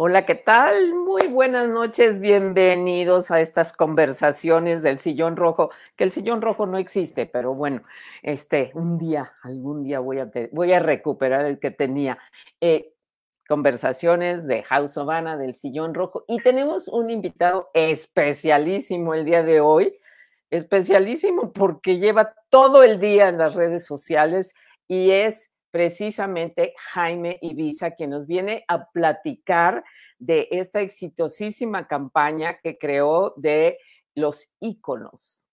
Hola, ¿qué tal? Muy buenas noches, bienvenidos a estas conversaciones del sillón rojo, que el sillón rojo no existe, pero bueno, este, un día, algún día voy a, recuperar el que tenía. Eh, conversaciones de House Habana, del sillón rojo, y tenemos un invitado especialísimo el día de hoy, especialísimo porque lleva todo el día en las redes sociales y es precisamente Jaime Ibiza, que nos viene a platicar de esta exitosísima campaña que creó de los íconos,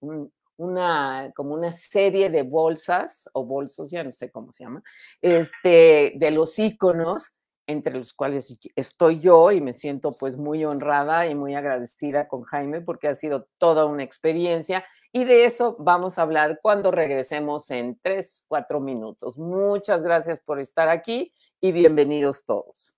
una, como una serie de bolsas o bolsos, ya no sé cómo se llama, este, de los íconos entre los cuales estoy yo y me siento pues muy honrada y muy agradecida con Jaime porque ha sido toda una experiencia y de eso vamos a hablar cuando regresemos en tres, cuatro minutos. Muchas gracias por estar aquí y bienvenidos todos.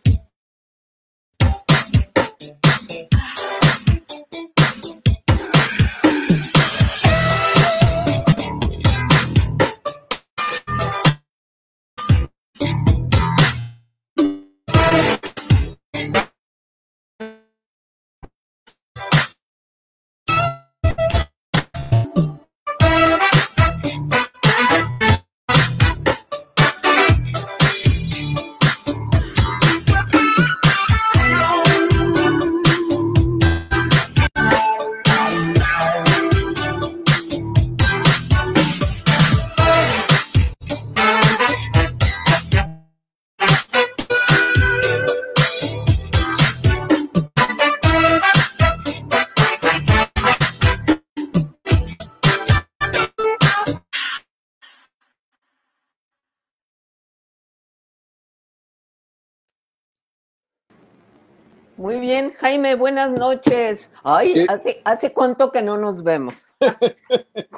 Muy bien, Jaime, buenas noches. Ay, eh. hace, cuánto que no nos vemos.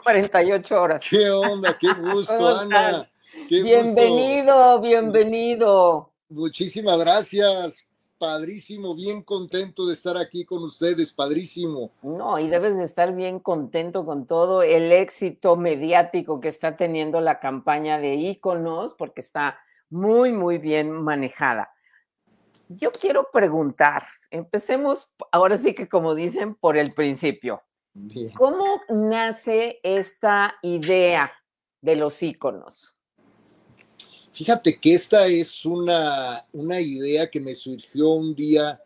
48 horas. ¿Qué onda? Qué gusto, Ana. bienvenido, bienvenido. Muchísimas gracias. Padrísimo, bien contento de estar aquí con ustedes, padrísimo. No, y debes de estar bien contento con todo el éxito mediático que está teniendo la campaña de íconos, porque está muy, muy bien manejada yo quiero preguntar, empecemos ahora sí que como dicen por el principio. ¿Cómo nace esta idea de los íconos? Fíjate que esta es una, una idea que me surgió un día,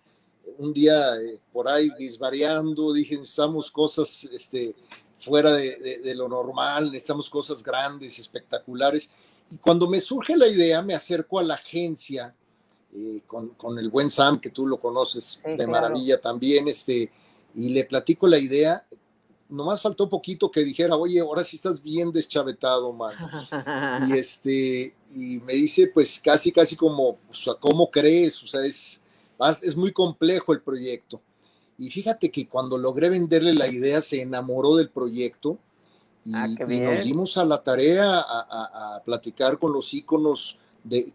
un día eh, por ahí disvariando, dije, necesitamos cosas este, fuera de, de, de lo normal, necesitamos cosas grandes, espectaculares. Y cuando me surge la idea, me acerco a la agencia eh, con, el buen Sam, que tú lo conoces de maravilla también, este, y le platico la idea. Nomás faltó poquito que dijera, oye, ahora sí estás bien deschavetado, man. y este, y me dice, pues casi, casi como, o sea, ¿cómo crees? O sea, es, es muy complejo el proyecto. Y fíjate que cuando logré venderle la idea, se enamoró del proyecto ah, y, nos dimos a la tarea a, a platicar con los íconos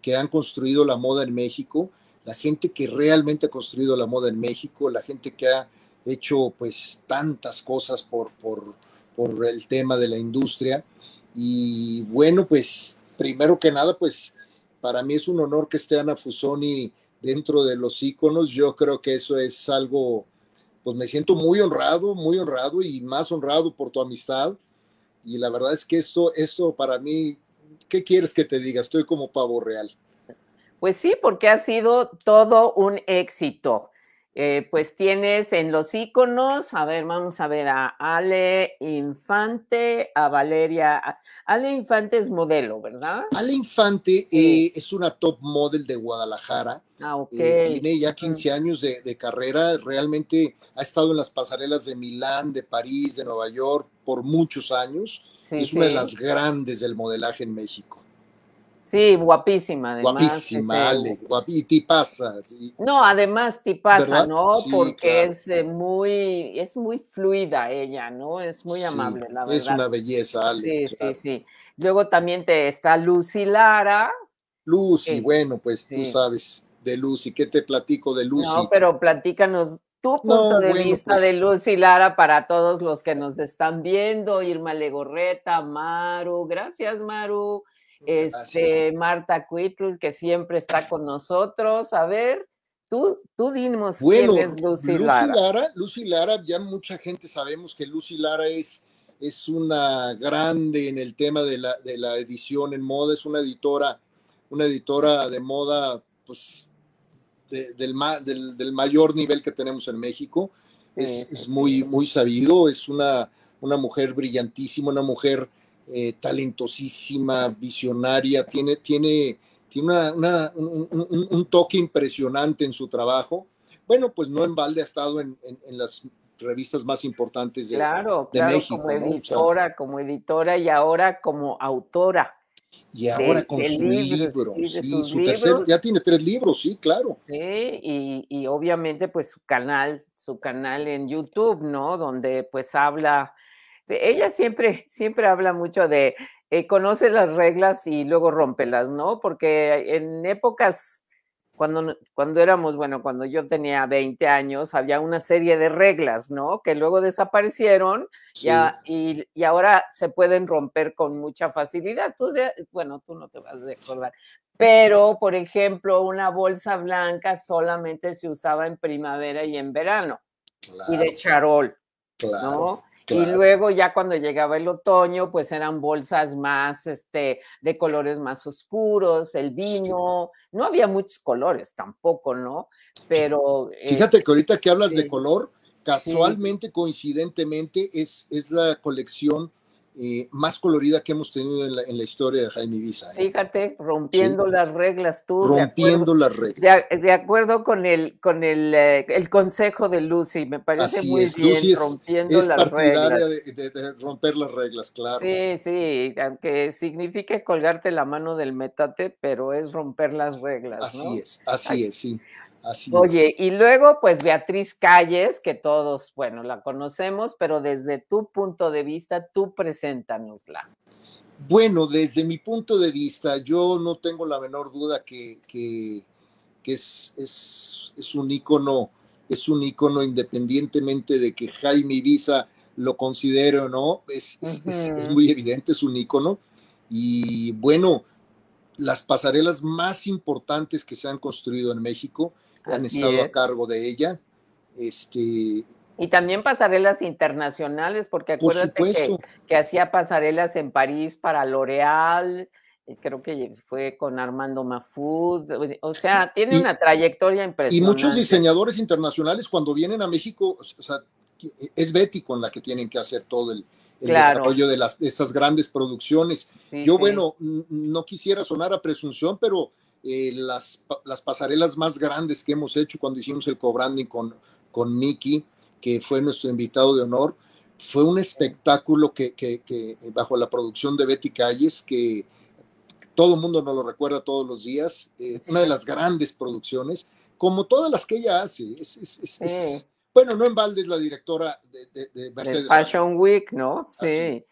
que han construido la moda en México, la gente que realmente ha construido la moda en México, la gente que ha hecho pues tantas cosas por, por, por el tema de la industria. Y bueno, pues primero que nada, pues para mí es un honor que esté Ana Fusoni dentro de los íconos. Yo creo que eso es algo, pues me siento muy honrado, muy honrado y más honrado por tu amistad. Y la verdad es que esto, esto para mí ¿qué quieres que te diga? Estoy como pavo real. Pues sí, porque ha sido todo un éxito. Eh, pues tienes en los iconos, a ver, vamos a ver a Ale Infante, a Valeria. Ale Infante es modelo, ¿verdad? Ale Infante eh, es una top model de Guadalajara. Ah, eh, tiene ya 15 años de, carrera, realmente ha estado en las pasarelas de Milán, de París, de Nueva York por muchos años. es una de las grandes del modelaje en México. Sí, guapísima, además. Guapísima, Ale, y tipaza. no, además tipaza, pasa, ¿no? Porque es muy, es muy fluida ella, ¿no? Es muy amable, la verdad. Es una belleza, Ale. Sí, sí, sí. Luego también te está Lucy Lara. Lucy, bueno, pues tú sabes de Lucy, ¿qué te platico de Lucy? No, pero platícanos tu punto de vista pues de Lucy Lara para todos los que nos están viendo, Irma Legorreta, Maru, gracias Maru, este, Marta Cuitl, que siempre está con nosotros. A ver, tú, tú dimos bueno, quién es Lucy, Lara. Lucy Lara, ya mucha gente sabemos que Lucy Lara es, es una grande en el tema de la, de la edición en moda, es una editora, una editora de moda, pues, del, del, mayor nivel que tenemos en México. Es, muy, muy sabido, es una, una mujer brillantísima, una mujer eh, talentosísima, visionaria, tiene, tiene, tiene una, un, toque impresionante en su trabajo. Bueno, pues no en balde ha estado en, las revistas más importantes de, la de claro, Como editora, como editora y ahora como autora. Y ahora con su libro, ya tiene tres libros, sí, claro. y, y, obviamente pues su canal, su canal en YouTube, ¿no? Donde pues habla ella siempre, siempre habla mucho de eh, conoce las reglas y luego rómpelas, ¿no? Porque en épocas, cuando, cuando éramos, bueno, cuando yo tenía 20 años, había una serie de reglas, ¿no? Que luego desaparecieron y, ahora se pueden romper con mucha facilidad. Tú bueno, tú no te vas a recordar. Pero, por ejemplo, una bolsa blanca solamente se usaba en primavera y en verano. Y de charol. Claro. ¿no? Y luego ya cuando llegaba el otoño, pues eran bolsas más, este, de colores más oscuros, el vino, no había muchos colores tampoco, ¿no? Pero... Fíjate que este, ahorita que hablas de color, casualmente, coincidentemente, es, es la colección más colorida que hemos tenido en la, historia de Jaime Ibiza. ¿eh? Fíjate, rompiendo las reglas tú. Rompiendo las reglas. De, acuerdo con el con el, eh, consejo de Lucy, me parece muy bien rompiendo las reglas. romper las reglas, claro. Sí, sí, aunque signifique colgarte la mano del metate, pero es romper las reglas. Así es, así es, sí. Oye, y luego, pues Beatriz Calles, que todos, bueno, la conocemos, pero desde tu punto de vista, tú preséntanosla. Bueno, desde mi punto de vista, yo no tengo la menor duda que, es, es, un ícono, es un ícono independientemente de que Jaime Ibiza lo considere o no, es, es muy evidente, es un ícono. Y bueno, las pasarelas más importantes que se han construido en México han estado a cargo de ella. Este, y también pasarelas internacionales, porque acuérdate que, hacía pasarelas en París para L'Oréal, eh, creo que fue con Armando Mafud, o sea, tiene una trayectoria impresionante. Y muchos diseñadores internacionales cuando vienen a México, o sea, eh, es Betty con la que tienen que hacer todo el, desarrollo de, las, estas grandes producciones. Yo, bueno, no quisiera sonar a presunción, pero eh, las, las, pasarelas más grandes que hemos hecho cuando hicimos el co-branding con, con que fue nuestro invitado de honor, fue un espectáculo que, que, eh, bajo la producción de Betty Calles, que todo el mundo nos lo recuerda todos los días, eh, una de las grandes producciones, como todas las que ella hace. bueno, no en balde la directora de, Mercedes. Fashion Week, ¿no? Sí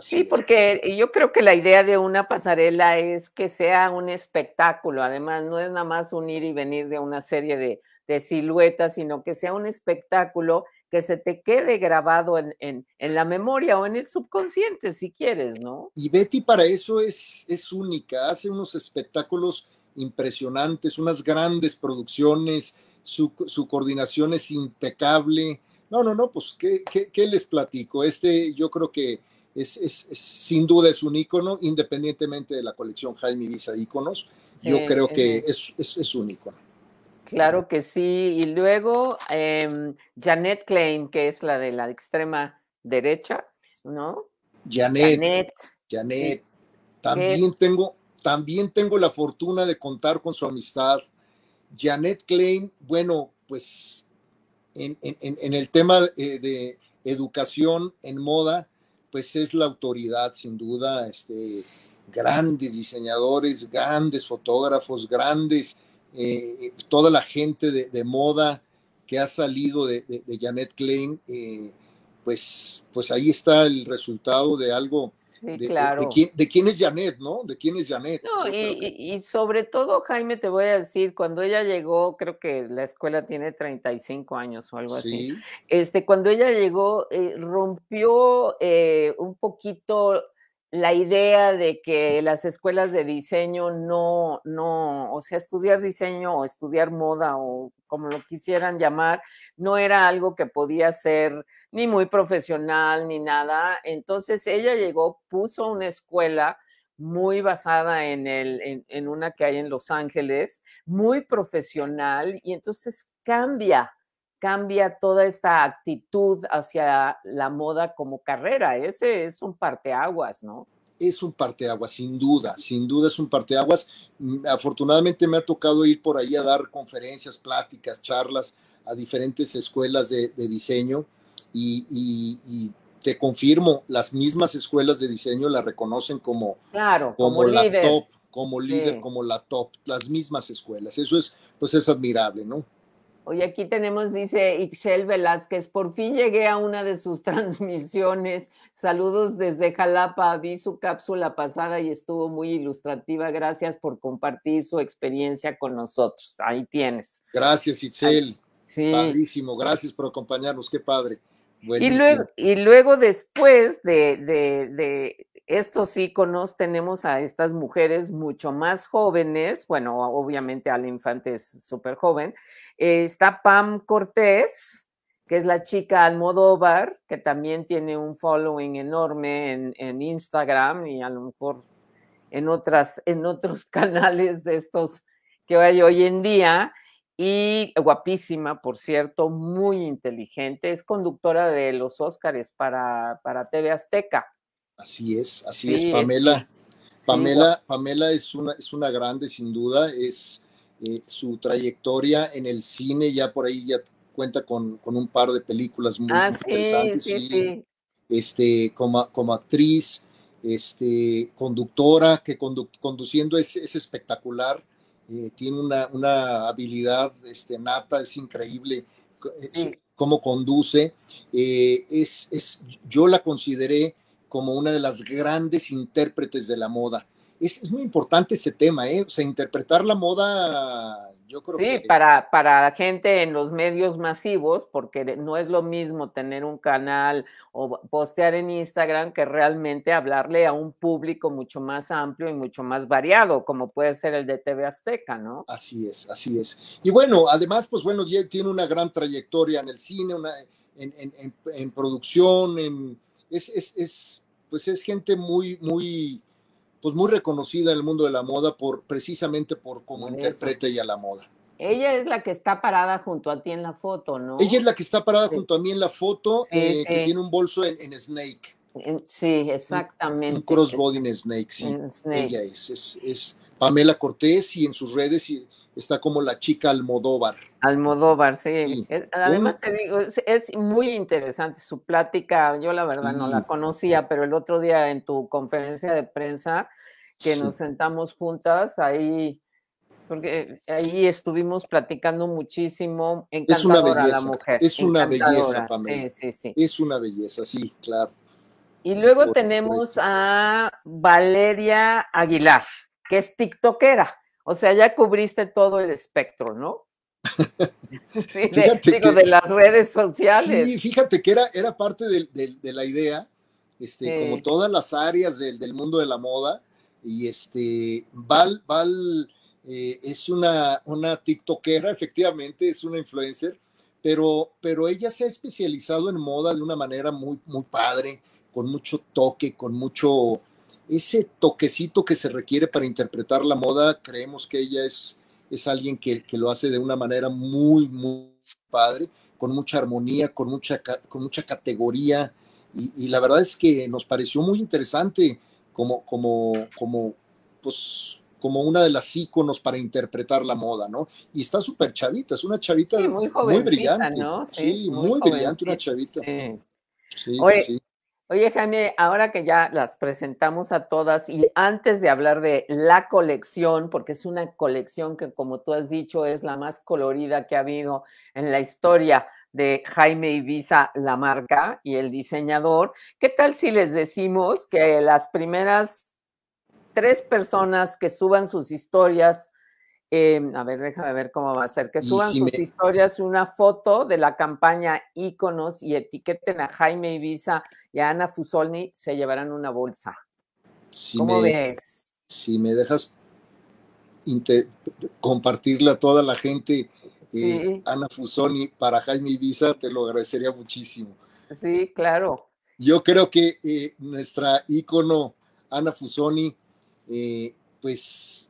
sí, porque yo creo que la idea de una pasarela es que sea un espectáculo, además no es nada más un ir y venir de una serie de, siluetas, sino que sea un espectáculo que se te quede grabado en, la memoria o en el subconsciente, si quieres, ¿no? Y Betty para eso es, es única, hace unos espectáculos impresionantes, unas grandes producciones, su, coordinación es impecable. No, no, no, pues, ¿qué, qué, les platico? Este, yo creo que es, sin duda es un icono independientemente de la colección Jaime Visa íconos, yo eh, creo que eh. es, un ícono. Claro que sí, y luego em, Janet Klein, que es la de la extrema derecha, ¿no? Janet. Janet. También tengo, también tengo la fortuna de contar con su amistad. Janet Klein, bueno, pues en, el tema eh, de educación en moda, pues es la autoridad, sin duda, este, grandes diseñadores, grandes fotógrafos, grandes, eh, toda la gente de, moda que ha salido de, de, Janet Klein, eh, pues, pues ahí está el resultado de algo. de, quién, es Janet, ¿no? De quién es Janet. y, sobre todo, Jaime, te voy a decir, cuando ella llegó, creo que la escuela tiene 35 años o algo así, este, cuando ella llegó, eh, rompió eh, un poquito la idea de que las escuelas de diseño no, no, o sea, estudiar diseño o estudiar moda o como lo quisieran llamar, no era algo que podía ser ni muy profesional, ni nada. Entonces ella llegó, puso una escuela muy basada en, el, en, una que hay en Los Ángeles, muy profesional, y entonces cambia, cambia toda esta actitud hacia la moda como carrera. Ese es un parteaguas, ¿no? es un parteaguas, sin duda, sin duda es un parteaguas. Mm, afortunadamente me ha tocado ir por ahí a dar conferencias, pláticas, charlas a diferentes escuelas de diseño y, te confirmo, las mismas escuelas de diseño la reconocen como, como, la líder. top, como líder, como la top, las mismas escuelas. Eso es, pues es admirable, ¿no? Hoy aquí tenemos, dice Ixel Velázquez, por fin llegué a una de sus transmisiones. Saludos desde Jalapa, vi su cápsula pasada y estuvo muy ilustrativa. Gracias por compartir su experiencia con nosotros. Ahí tienes. Gracias, Ixel. Sí. Padrísimo, gracias por acompañarnos, qué padre. Y luego, y luego después de, estos íconos tenemos a estas mujeres mucho más jóvenes, bueno, obviamente al infante es súper joven, eh, está Pam Cortés, que es la chica Almodóvar, que también tiene un following enorme en, en Instagram y a lo mejor en, otras, en otros canales de estos que hay hoy en día y guapísima, por cierto, muy inteligente. Es conductora de los Óscares para, para TV Azteca. Así es, así es, Pamela. Pamela, Pamela es una, es una grande, sin duda. Es eh, su trayectoria en el cine, ya por ahí ya cuenta con, un par de películas muy, interesantes. Este, como, como actriz, este, conductora, que conduciendo es, es espectacular eh, tiene una, una, habilidad este, nata, es increíble eh, cómo conduce. Eh, es, yo la consideré como una de las grandes intérpretes de la moda. Es, es muy importante ese tema, ¿eh? O interpretar la moda sí, para, para la gente en los medios masivos, porque no es lo mismo tener un canal o postear en Instagram que realmente hablarle a un público mucho más amplio y mucho más variado, como puede ser el de TV Azteca, ¿no? Así es, así es. Y bueno, además, pues bueno, tiene una gran trayectoria en el cine, en, producción, en, es, es, pues es gente muy, muy pues muy reconocida en el mundo de la moda por precisamente por cómo interpreta ella la moda. Ella es la que está parada junto a ti en la foto, ¿no? Ella es la que está parada junto a mí en la foto, eh, que tiene un bolso en, Snake. Sí, exactamente. Un, crossbody en Snake, sí. Ella es, es, es, Pamela Cortés y en sus redes y está como la chica Almodóvar. Almodóvar, sí. Además te digo, es, muy interesante su plática, yo la verdad no la conocía, pero el otro día en tu conferencia de prensa que nos sentamos juntas, ahí porque ahí estuvimos platicando muchísimo, encantadora es una belleza, mujer. Es una belleza también. Sí, sí, Es una belleza, sí, claro. Y luego tenemos a Valeria Aguilar, que es tiktokera. O sea, ya cubriste todo el espectro, ¿no? sí, de, digo, de las redes sociales. Sí, fíjate que era, era parte de, la idea, este, como todas las áreas del, mundo de la moda. Y este, Val, Val eh, es una, una TikTokera, efectivamente, es una influencer, pero, pero ella se ha especializado en moda de una manera muy, muy padre, con mucho toque, con mucho ese toquecito que se requiere para interpretar la moda, creemos que ella es, es alguien que, que lo hace de una manera muy, muy padre, con mucha armonía, con mucha, con mucha categoría. Y, la verdad es que nos pareció muy interesante como, como, como, pues, como una de las íconos para interpretar la moda, ¿no? Y está súper chavita, es una chavita muy, brillante. Sí, muy, brillante, una chavita. sí, sí. Oye, Jaime, ahora que ya las presentamos a todas y antes de hablar de la colección, porque es una colección que, como tú has dicho, es la más colorida que ha habido en la historia de Jaime Ibiza, la marca y el diseñador, ¿qué tal si les decimos que las primeras tres personas que suban sus historias Em, a ver, déjame ver cómo va a ser. Que suban sus historias una foto de la campaña Íconos y etiqueten a Jaime Ibiza y a Ana Fusoni se llevarán una bolsa. Si ¿Cómo me, ves? Si me dejas compartirla a toda la gente, eh, Ana Fusoni para Jaime Ibiza, te lo agradecería muchísimo. Sí, claro. Yo creo que eh, nuestra ícono Ana Fusoni, eh, pues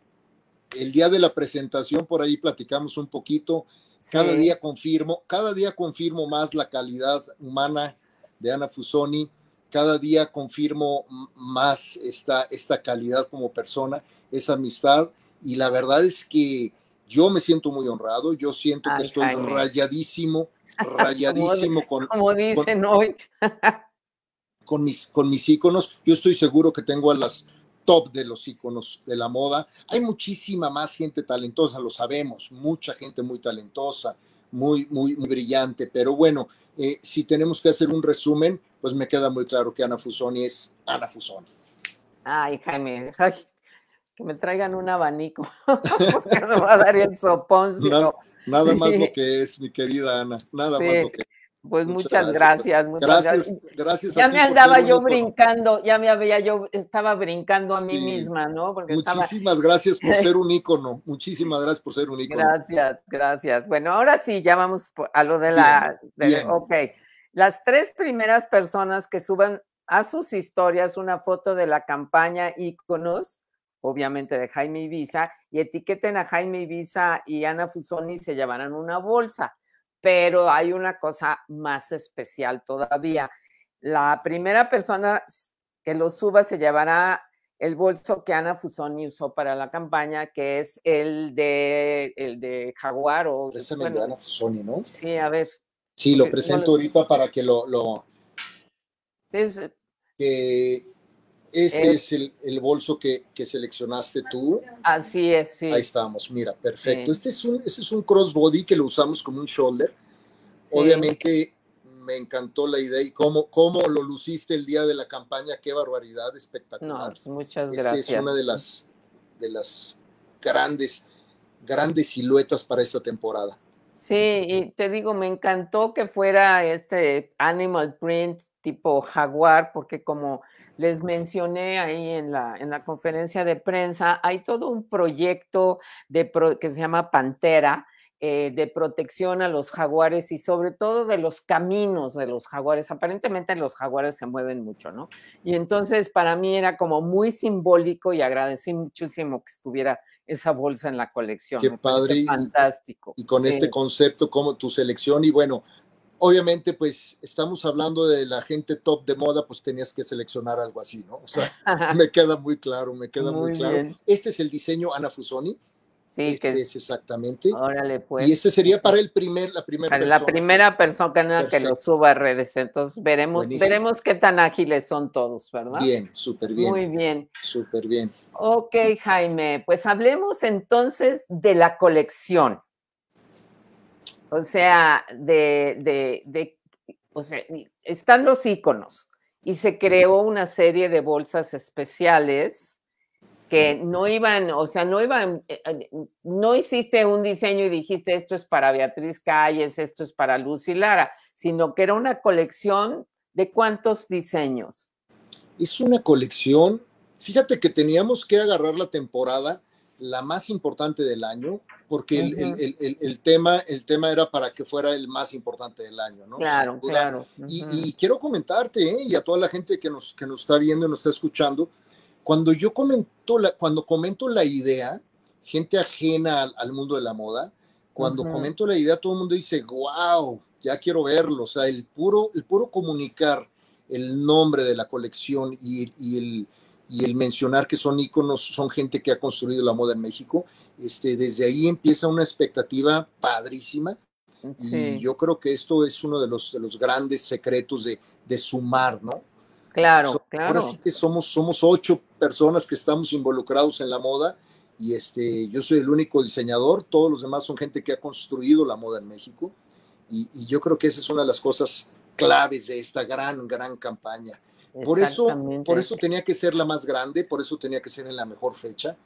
el día de la presentación por ahí platicamos un poquito. Cada día confirmo, cada día confirmo más la calidad humana de Ana Fusoni, cada día confirmo más esta, esta calidad como persona, esa amistad, y la verdad es que yo me siento muy honrado, yo siento que estoy rayadísimo, rayadísimo con... dicen mis, con mis íconos, yo estoy seguro que tengo a las top de los iconos de la moda. Hay muchísima más gente talentosa, lo sabemos, mucha gente muy talentosa, muy, muy, muy brillante, pero bueno, eh, si tenemos que hacer un resumen, pues me queda muy claro que Ana Fusoni es Ana Fusoni. Ay, Jaime, que me traigan un abanico, porque me va a dar el sopón. Nada, más lo que es, mi querida Ana, nada más lo que pues muchas, muchas gracias, pues, gracias, muchas gracias. ya me andaba yo brincando, ya me había yo, estaba brincando a mí misma, ¿no? muchísimas gracias por ser un ícono, muchísimas gracias por ser un ícono. Gracias, gracias. Bueno, ahora sí, ya vamos a lo de la... Ok, las tres primeras personas que suban a sus historias una foto de la campaña íconos, obviamente de Jaime Ibiza, y etiqueten a Jaime Ibiza y Ana Fusoni, se llevarán una bolsa pero hay una cosa más especial todavía. La primera persona que lo suba se llevará el bolso que Ana Fusoni usó para la campaña, que es el de, el de Jaguar. O, es bueno, de Ana Fusoni, ¿no? Sí, a ver. Sí, lo presento ahorita para que lo... lo... Eh, que este es, el, bolso que, seleccionaste tú. Así es, sí. Ahí estamos, mira, perfecto. Este, es un, es un crossbody que lo usamos como un shoulder. Obviamente me encantó la idea y cómo, lo luciste el día de la campaña. Qué barbaridad, espectacular. No, pues, muchas este gracias. es una de las, de las grandes, grandes siluetas para esta temporada. Sí, y te digo, me encantó que fuera este animal print tipo jaguar, porque como les mencioné ahí en la, en la conferencia de prensa, hay todo un proyecto de que se llama Pantera, eh, de protección a los jaguares y sobre todo de los caminos de los jaguares. Aparentemente los jaguares se mueven mucho, ¿no? Y entonces para mí era como muy simbólico y agradecí muchísimo que estuviera esa bolsa en la colección. Qué padre. Fantástico. Y, con este concepto, como tu selección y bueno, obviamente, pues estamos hablando de la gente top de moda, pues tenías que seleccionar algo así, ¿no? O sea, me queda muy claro, me queda muy, claro. Este es el diseño Ana Fusoni. Sí, este es exactamente. Órale, pues. Y este sería para el primer, la primera para persona. La primera persona que, que lo suba a redes. Entonces veremos, veremos qué tan ágiles son todos, ¿verdad? Bien, súper bien. Muy bien. Súper bien. Ok, Jaime, pues hablemos entonces de la colección. O sea, de, de, o sea, están los iconos y se creó una serie de bolsas especiales que no iban, o sea, no iban, eh, eh, no hiciste un diseño y dijiste esto es para Beatriz Calles, esto es para Lucy Lara, sino que era una colección de cuántos diseños. Es una colección, fíjate que teníamos que agarrar la temporada la más importante del año, porque el, el, el, tema, el tema era para que fuera el más importante del año, ¿no? Claro, claro. y, quiero comentarte, ¿eh? y a toda la gente que nos, que nos está viendo y nos está escuchando, cuando yo comento la, cuando comento la idea, gente ajena al, mundo de la moda, cuando comento la idea, todo el mundo dice, wow, ya quiero verlo. O sea, el puro, el puro comunicar el nombre de la colección y el y el mencionar que son íconos, son gente que ha construido la moda en México, este, desde ahí empieza una expectativa padrísima. Y yo creo que esto es uno de los, de los grandes secretos de, sumar, ¿no? Claro, claro. Ahora sí que somos, somos ocho personas que estamos involucrados en la moda y este, yo soy el único diseñador, todos los demás son gente que ha construido la moda en México y yo creo que esa es una de las cosas claves de esta gran, gran campaña. Por eso, por eso tenía que ser la más grande, por eso tenía que ser en la mejor fecha.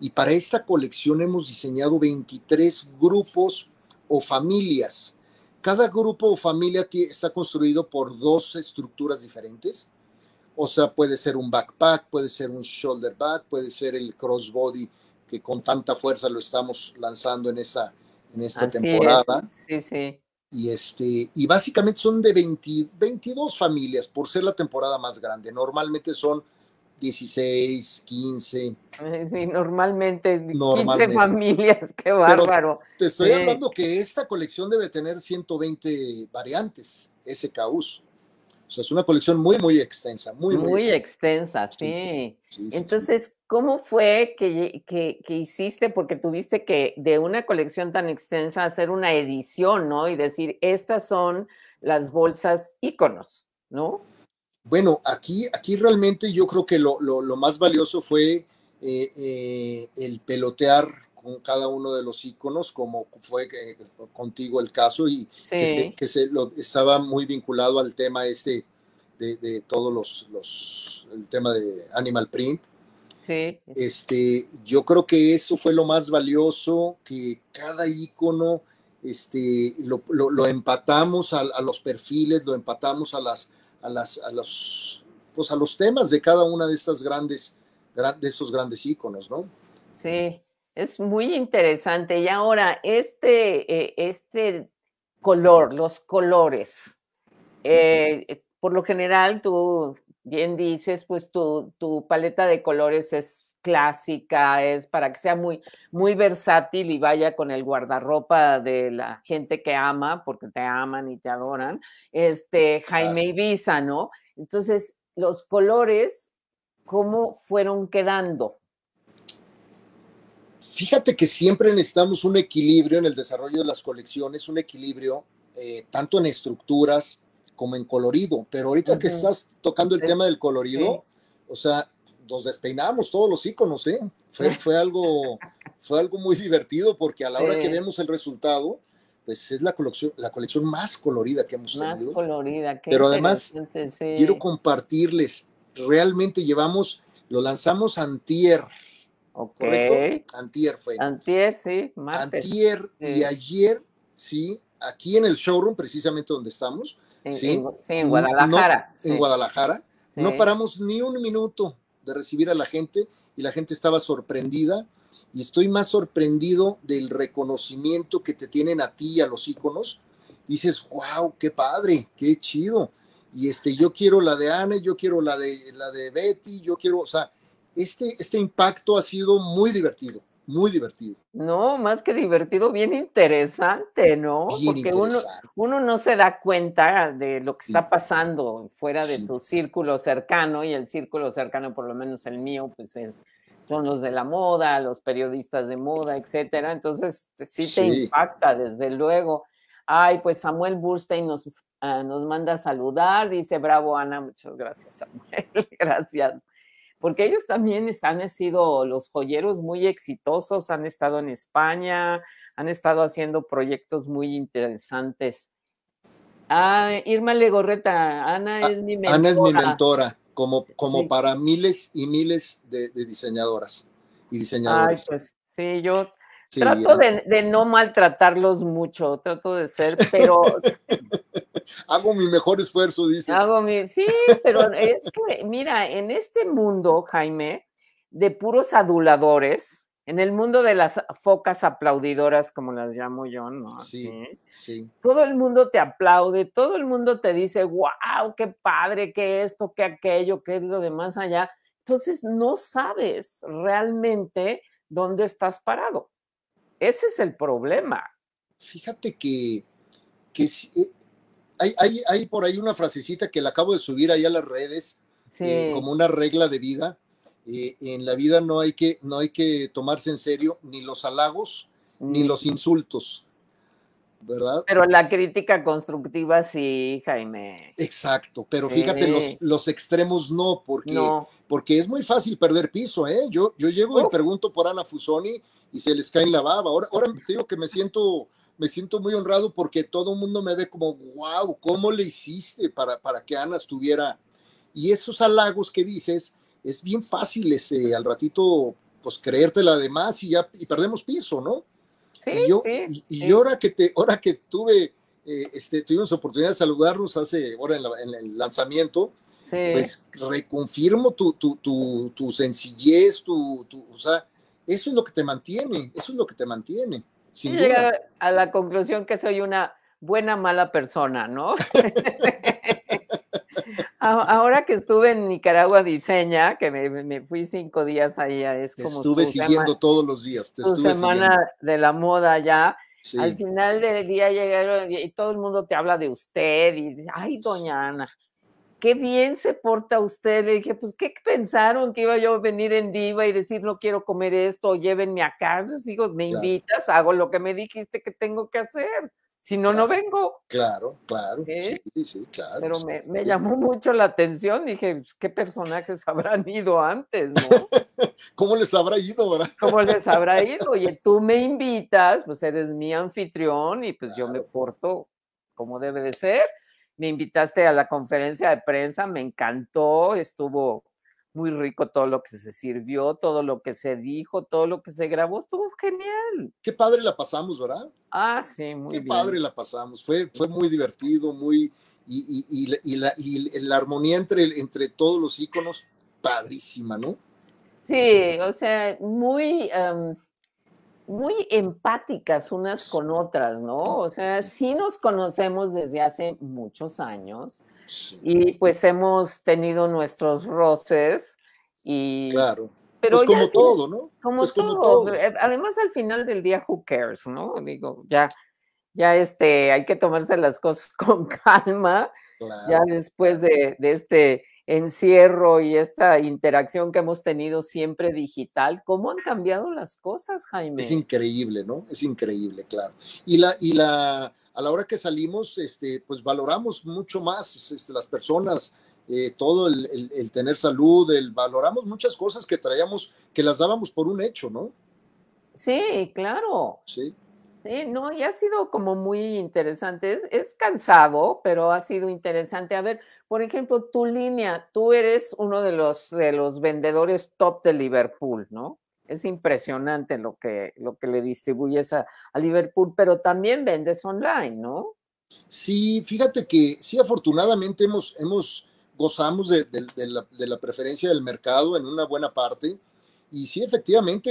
Y para esta colección hemos diseñado 23 grupos o familias. Cada grupo o familia está construido por dos estructuras diferentes. O sea, puede ser un backpack, puede ser un shoulder bag, puede ser el crossbody que con tanta fuerza lo estamos lanzando en esta, en esta temporada. Sí, sí. Y, este, y básicamente son de 22 familias por ser la temporada más grande. Normalmente son 16, 15. Sí, normalmente, 15 familias, qué bárbaro. te estoy hablando que esta colección debe tener 120 variantes, ese caos. O sea, es una colección muy, muy extensa, muy, muy, extensa. sí. Entonces, ¿cómo fue que, hiciste? Porque tuviste que de una colección tan extensa hacer una edición, ¿no? Y decir, estas son las bolsas íconos, ¿no? Bueno, aquí, aquí realmente yo creo que lo, más valioso fue eh, eh, el pelotear cada uno de los iconos como fue eh, contigo el caso, y que, se, lo, estaba muy vinculado al tema este de, todos los, los, el tema de Animal Print. Este, yo creo que eso fue lo más valioso, que cada icono este, lo, lo, empatamos a, los perfiles, lo empatamos a las, a las, a los, pues a los temas de cada una de estas grandes, de estos grandes iconos ¿no? Sí, es muy interesante. Y ahora, este, eh, este color, los colores, eh, por lo general tú bien dices, pues tu, tu, paleta de colores es clásica, es para que sea muy, muy versátil y vaya con el guardarropa de la gente que ama, porque te aman y te adoran, este Jaime Ibiza, ¿no? Entonces, los colores, ¿cómo fueron quedando? Fíjate que siempre necesitamos un equilibrio en el desarrollo de las colecciones, un equilibrio eh, tanto en estructuras como en colorido. Pero ahorita que estás tocando el tema del colorido, o sea, nos despeinamos todos los iconos, ¿eh? Fue, algo, fue algo muy divertido porque a la hora que vemos el resultado, pues es la colección, la colección más colorida que hemos tenido. Más colorida, Pero además, quiero compartirles, realmente llevamos, lo lanzamos antier, Antier fue. Antier, sí, martes. Antier y ayer, sí, aquí en el showroom, precisamente donde estamos. En, sí, en, Guadalajara. En Guadalajara. No paramos ni un minuto de recibir a la gente y la gente estaba sorprendida. Y estoy más sorprendido del reconocimiento que te tienen a ti y a los íconos. Dices, wow, qué padre, qué chido. Y este, yo quiero la de Ana, yo quiero la de, la de Betty, yo quiero, o sea, este, este impacto ha sido muy divertido, muy divertido. No, más que divertido, bien interesante, ¿no? Porque Uno, uno, no se da cuenta de lo que está pasando fuera de tu círculo cercano y el círculo cercano, por lo menos el mío, pues es son los de la moda, los periodistas de moda, etcétera. Entonces, sí te impacta, desde luego. Ay, pues Samuel Burstein nos, ah, nos manda saludar, dice bravo Ana, muchas gracias Samuel, gracias porque ellos también han sido los joyeros muy exitosos, han estado en España, han estado haciendo proyectos muy interesantes. Ah, Irma Legorreta, Ana ah, es mi mentora. Ana es mi mentora, como, como para miles y miles de, diseñadoras y diseñadores. Ay, pues sí, yo trato de, de, no maltratarlos mucho, trato de ser, pero hago mi mejor esfuerzo, dices. Sí, pero es que, mira, en este mundo, Jaime, de puros aduladores, en el mundo de las focas aplaudidoras, como las llamo yo, ¿no? Sí, sí. Todo el mundo te aplaude, todo el mundo te dice, wow, qué padre, qué esto, qué aquello, qué es lo demás allá. Entonces no sabes realmente dónde estás parado. Ese es el problema. Fíjate que, que hay, hay, por ahí una frasecita que la acabo de subir ahí a las redes, eh, como una regla de vida. Eh, en la vida no hay, que, no hay que tomarse en serio ni los halagos ni los insultos, ¿verdad? Pero la crítica constructiva sí, Jaime. Exacto, pero fíjate, los, extremos no porque, porque es muy fácil perder piso, ¿eh? Yo, yo llego y pregunto por Ana Fusoni y se les cae la baba. Ahora, ahora te digo que me siento me siento muy honrado porque todo el mundo me ve como, wow, ¿cómo le hiciste para, para que Ana estuviera? Y esos halagos que dices, es bien fácil ese, al ratito, pues creértela de y ya y perdemos piso, ¿no? Sí, y sí, y, ahora que te, ahora que tuve, eh, este, tuvimos oportunidad de saludarnos hace, ahora en, el lanzamiento, pues reconfirmo tu, tu, tu, tu sencillez, tu, o sea, eso es lo que te mantiene, eso es lo que te mantiene. Sin a la conclusión que soy una buena mala persona, ¿no? Ahora que estuve en Nicaragua Diseña, que me, fui cinco días allá, es como... Estuve siguiendo todos los días. Te tu semana de la moda allá. Al final del día llegaron y todo el mundo te habla de usted y dice, ay, doña Ana qué bien se porta usted. Le dije, pues, ¿qué pensaron que iba yo a venir en diva y decir, no quiero comer esto, llévenme acá? Pues, digo, me invitas, hago lo que me dijiste que tengo que hacer. Si no, no vengo. Claro, claro. Sí, sí, claro. Pero me, llamó mucho la atención. Dije, pues, ¿qué personajes habrán ido antes, no? ¿Cómo les habrá ido, verdad? ¿Cómo les habrá ido? Oye, tú me invitas, pues eres mi anfitrión y pues yo me porto como debe de ser me invitaste a la conferencia de prensa, me encantó, estuvo muy rico todo lo que se sirvió, todo lo que se dijo, todo lo que se grabó, estuvo genial. Qué padre la pasamos, ¿verdad? Ah, sí, muy bien. Qué padre la pasamos, fue, fue muy divertido, muy... Y, y, la, y, y la armonía entre, entre todos los íconos, padrísima, ¿no? Sí, o sea, muy... Em, muy empáticas unas con otras, ¿no? O sea, sí nos conocemos desde hace muchos años y pues hemos tenido nuestros roces y... Claro. Pero pues, como todo, ¿no? Como, pues, todo. Eh, además, al final del día, who cares, ¿no? Digo, ya, ya este, hay que tomarse las cosas con calma, ya después de, de este encierro y esta interacción que hemos tenido siempre digital, ¿cómo han cambiado las cosas, Jaime? Es increíble, ¿no? Es increíble, claro. Y la, y la, a la hora que salimos, este, pues valoramos mucho más este, las personas, eh, todo el, el, tener salud, el valoramos muchas cosas que traíamos, que las dábamos por un hecho, ¿no? Sí, claro. Sí. Sí, no, y ha sido como muy interesante. Es, cansado, pero ha sido interesante. A ver, por ejemplo, tu línea, tú eres uno de los, de los vendedores top de Liverpool, ¿no? Es impresionante lo que, lo que le distribuyes a, Liverpool, pero también vendes online, ¿no? Sí, fíjate que sí, afortunadamente hemos, hemos gozamos la, de la preferencia del mercado en una buena parte. Y sí, efectivamente,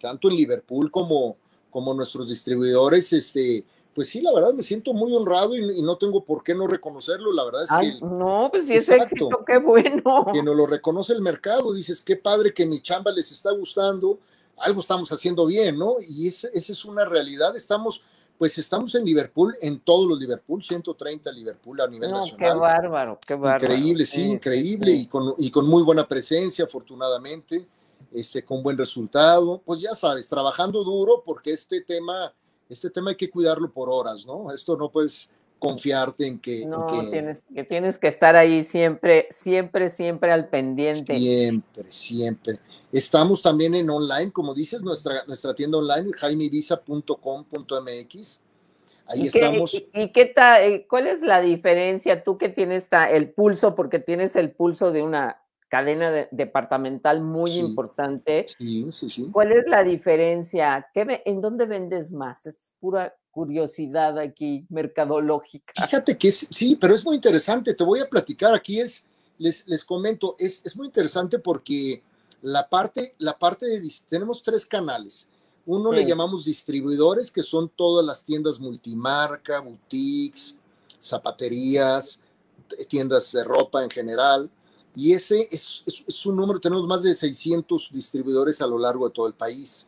tanto en Liverpool como, como nuestros distribuidores, este, pues sí, la verdad me siento muy honrado y, no tengo por qué no reconocerlo. La verdad es que. No, pues sí, es éxito, qué bueno. Que nos lo reconoce el mercado. Dices, qué padre que mi chamba les está gustando, algo estamos haciendo bien, ¿no? Y esa es una realidad. Estamos, pues estamos en Liverpool, en todos los Liverpool, 130 Liverpool a nivel nacional. Qué bárbaro, qué bárbaro. Increíble, sí, increíble Y, con, y con muy buena presencia, afortunadamente este, con buen resultado, pues ya sabes, trabajando duro porque este tema, este tema hay que cuidarlo por horas, ¿no? Esto no puedes confiarte en que... No, Tienes, que tienes que estar ahí siempre, siempre, siempre al pendiente. Siempre, siempre. Estamos también en online, como dices, nuestra, nuestra tienda online, jaimevisa.com.mx. Ahí estamos. y, qué tal? Eh, ¿Cuál es la diferencia tú que tienes ta, el pulso? Porque tienes el pulso de una cadena departamental muy importante. Sí, ¿Cuál es la diferencia? ¿En dónde vendes más? Es pura curiosidad aquí, mercadológica. Fíjate que es, sí, pero es muy interesante. Te voy a platicar aquí, es, les, les comento, es, muy interesante porque la parte, la parte de, tenemos tres canales. Uno le llamamos distribuidores, que son todas las tiendas multimarca, boutiques, zapaterías, tiendas de ropa en general y ese es, es, un número, tenemos más de 600 distribuidores a lo largo de todo el país.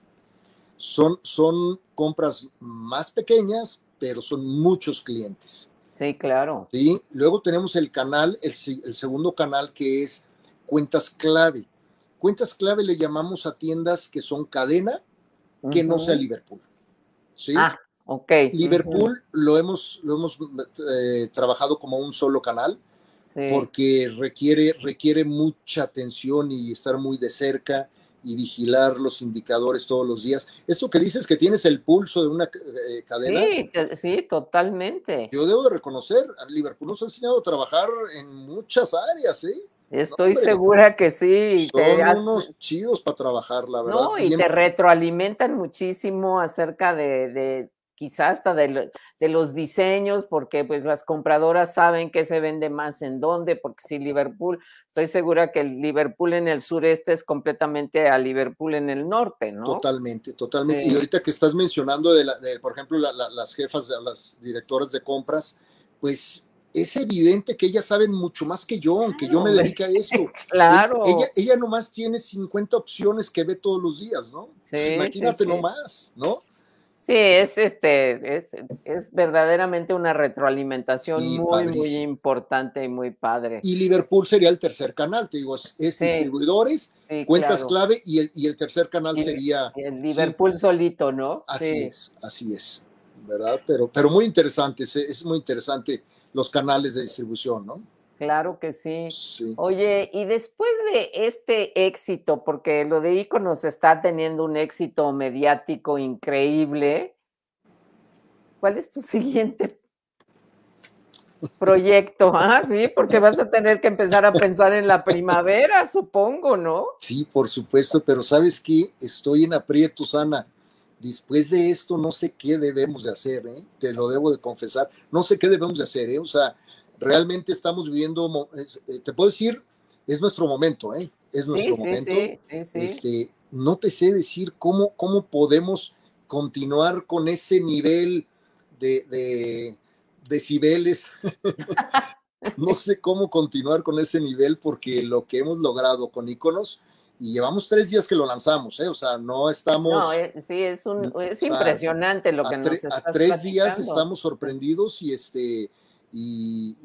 Son, son compras más pequeñas, pero son muchos clientes. Sí, claro. ¿Sí? Luego tenemos el canal, el, segundo canal que es cuentas clave. Cuentas clave le llamamos a tiendas que son cadena, que no sea Liverpool. Ah, ok. Liverpool lo hemos, lo hemos eh, trabajado como un solo canal porque requiere, requiere mucha atención y estar muy de cerca y vigilar los indicadores todos los días. Esto que dices que tienes el pulso de una eh, cadena. Sí, sí, totalmente. Yo debo de reconocer, Liverpool nos ha enseñado a trabajar en muchas áreas, sí ¿eh? Estoy segura que sí. Son unos chidos para trabajar, la verdad. No, y te retroalimentan muchísimo acerca de quizás hasta de, los diseños, porque pues las compradoras saben qué se vende más en dónde, porque si Liverpool, estoy segura que el Liverpool en el sureste es completamente a Liverpool en el norte, ¿no? Totalmente, totalmente. Y ahorita que estás mencionando, de, por ejemplo, las jefas, las directoras de compras, pues es evidente que ellas saben mucho más que yo, aunque yo me dedique a eso. claro. E, ella, ella nomás tiene 50 opciones que ve todos los días, ¿no? Pues sí, imagínate nomás, ¿no? Sí, es este, es, verdaderamente una retroalimentación muy, muy importante y muy padre. Y Liverpool sería el tercer canal, te digo, es, distribuidores, cuentas clave y el, tercer canal sería. el Liverpool solito, ¿no? Así es, así es, ¿verdad? Pero, pero muy interesante, es muy interesante los canales de distribución, ¿no? Claro que sí. Oye, y después de este éxito, porque lo de Iconos está teniendo un éxito mediático increíble, ¿cuál es tu siguiente proyecto? Ah, sí, porque vas a tener que empezar a pensar en la primavera, supongo, ¿no? Sí, por supuesto, pero ¿sabes qué? Estoy en aprietos, Ana. Después de esto, no sé qué debemos de hacer, ¿eh? Te lo debo de confesar. No sé qué debemos de hacer, ¿eh? O sea, realmente estamos viviendo, eh, te puedo decir, es nuestro momento, ¿eh? Es nuestro momento. Este, no te sé decir cómo, cómo podemos continuar con ese nivel de, decibeles. no sé cómo continuar con ese nivel porque lo que hemos logrado con Iconos y llevamos tres días que lo lanzamos, ¿eh? o sea, no estamos. No, es, sí, es, impresionante lo que a nos tres días estamos sorprendidos y este y,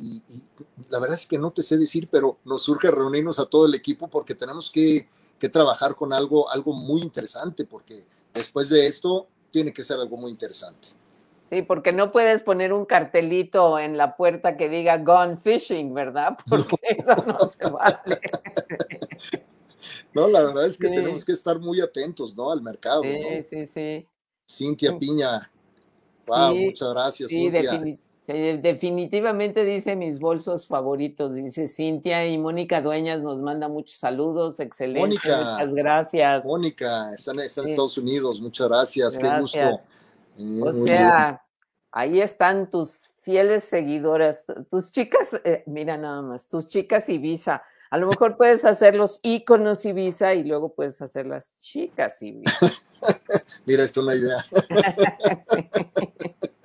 la verdad es que no te sé decir, pero nos surge reunirnos a todo el equipo porque tenemos que, trabajar con algo, algo muy interesante, porque después de esto tiene que ser algo muy interesante. Sí, porque no puedes poner un cartelito en la puerta que diga gone fishing, ¿verdad? Porque eso no se vale. No, la verdad es que tenemos que estar muy atentos, ¿no? Al mercado. Sí, sí, sí. Cintia Piña. Wow, muchas gracias, sí, eh, definitivamente dice mis bolsos favoritos, dice Cintia y Mónica Dueñas nos manda muchos saludos, excelente, muchas gracias. Mónica, están, en Estados Unidos, muchas gracias, qué gusto. o sea, ahí están tus fieles seguidoras, tus chicas, eh, mira nada más, tus chicas Ibiza, a lo mejor puedes hacer los íconos Ibiza y luego puedes hacer las chicas Ibiza. mira, esto es una idea.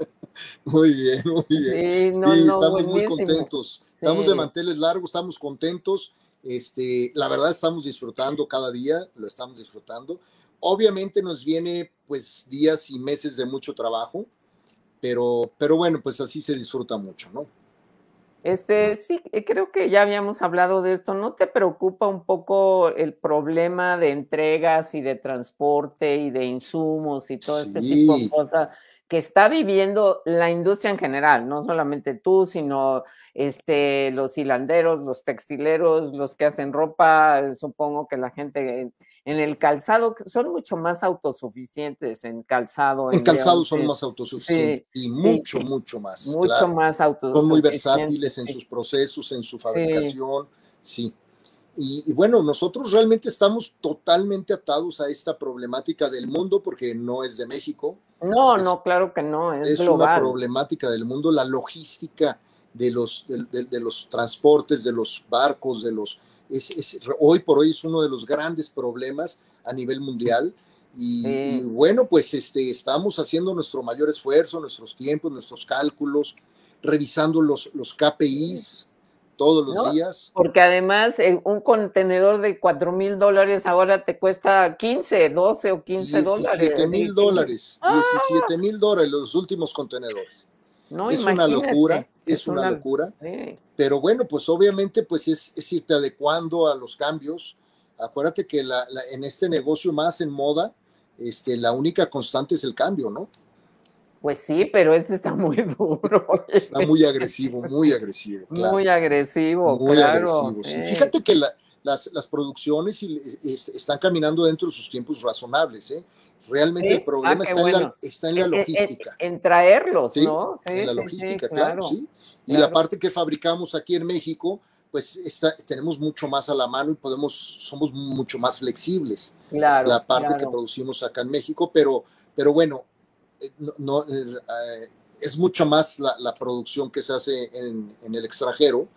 Muy bien, muy bien. Sí, estamos muy contentos. Estamos de manteles largos, estamos contentos. Este, la verdad estamos disfrutando cada día, lo estamos disfrutando. Obviamente nos viene pues días y meses de mucho trabajo, pero, pero bueno, pues así se disfruta mucho, ¿no? Este, sí, eh, creo que ya habíamos hablado de esto. ¿No te preocupa un poco el problema de entregas y de transporte y de insumos y todo este tipo de cosas? que está viviendo la industria en general, no solamente tú, sino este, los hilanderos, los textileros, los que hacen ropa, eh, supongo que la gente en, el calzado, son mucho más autosuficientes en calzado. En, calzado son más autosuficientes y mucho, mucho más. Mucho más autosuficientes. Son muy versátiles en sus procesos, en su fabricación, sí. Y, bueno, nosotros realmente estamos totalmente atados a esta problemática del mundo porque no es de México. No, no, claro que no. Es, es una problemática del mundo, la logística de los, de, los transportes, de los barcos, de los... hoy por hoy es uno de los grandes problemas a nivel mundial. Y, bueno, pues este, estamos haciendo nuestro mayor esfuerzo, nuestros tiempos, nuestros cálculos, revisando los, los KPIs todos los días. Porque además un contenedor de cuatro mil dólares ahora te cuesta 15, 12 o 15 dólares. 17 mil dólares, ah. mil dólares los últimos contenedores. No, es una locura, es, una, locura. Pero bueno, pues obviamente pues es, es, irte adecuando a los cambios. Acuérdate que la, en este negocio más en moda, este, la única constante es el cambio, ¿no? Pues sí, pero este está muy duro. Está muy este. agresivo, muy agresivo. Muy agresivo, muy Agresivo, eh. Fíjate que las, producciones están caminando dentro de sus tiempos razonables, ¿eh? Realmente el ah, problema está, en la, e, e, e, logística. En, traerlos, ¿Sí? en la logística, claro, sí. Y la parte que fabricamos aquí en México, pues está, tenemos mucho más a la mano y podemos, somos mucho más flexibles. Claro. La parte que producimos acá en México, pero, pero bueno, no, eh, eh, es mucho más la, la, producción que se hace en, en el extranjero.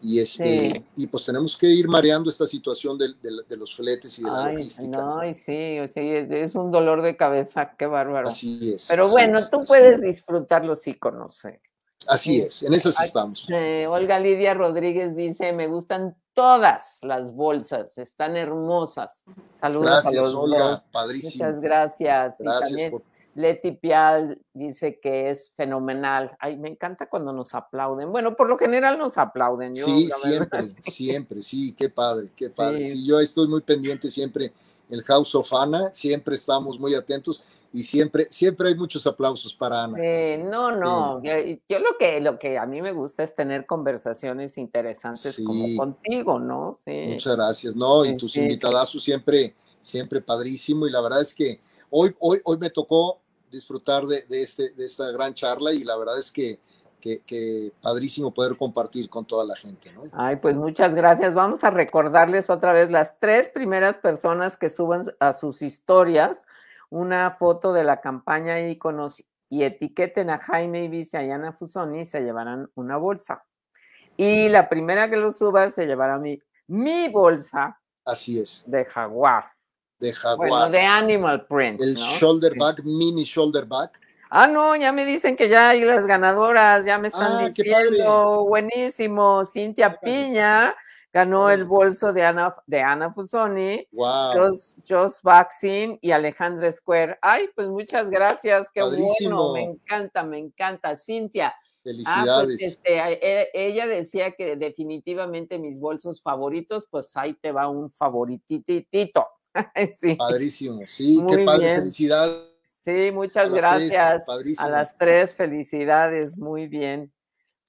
Y, este, y pues tenemos que ir mareando esta situación de, los fletes y de la logística. No, sí, es un dolor de cabeza, qué bárbaro. Así es. Pero bueno, tú puedes disfrutarlo disfrutar los íconos. Eh. Así es, en eso estamos. Olga Lidia Rodríguez dice, me gustan todas las bolsas, están hermosas. Saludos gracias, a los Olga, padrísimo. Muchas gracias. Gracias por Leti Pial dice que es fenomenal. Ay, me encanta cuando nos aplauden. Bueno, por lo general nos aplauden. sí, siempre, siempre, sí, qué padre, qué padre. Sí. yo estoy muy pendiente siempre el House of Ana, siempre estamos muy atentos y siempre, siempre hay muchos aplausos para Ana. no, no, yo, lo que lo que a mí me gusta es tener conversaciones interesantes como contigo, ¿no? Sí. Muchas gracias, ¿no? Y tus invitadazos siempre, siempre padrísimo y la verdad es que hoy, hoy, hoy me tocó disfrutar de, este, de esta gran charla y la verdad es que, padrísimo poder compartir con toda la gente. ¿no? Ay, pues muchas gracias. Vamos a recordarles otra vez las tres primeras personas que suban a sus historias una foto de la campaña y etiqueten a Jaime Vice y a Fusoni, se llevarán una bolsa. Y la primera que lo suba se llevará mi, mi bolsa. Así es. De jaguar de Jaguar. Bueno, de Animal Print. El shoulder bag, mini shoulder bag Ah, no, ya me dicen que ya hay las ganadoras, ya me están ah, diciendo. Buenísimo. Cintia Piña ganó el bolso de Ana, de Ana Fusoni, wow. Jos, y Alejandra Square. Ay, pues muchas gracias, qué bueno, me encanta, me encanta. Cintia, ah, pues, Felicidades. Este, eh, eh, ella decía que definitivamente mis bolsos favoritos, pues ahí te va un favorititito. sí. Padrísimo, sí, qué padre, felicidades. Sí, muchas gracias. a las tres, felicidades, muy bien.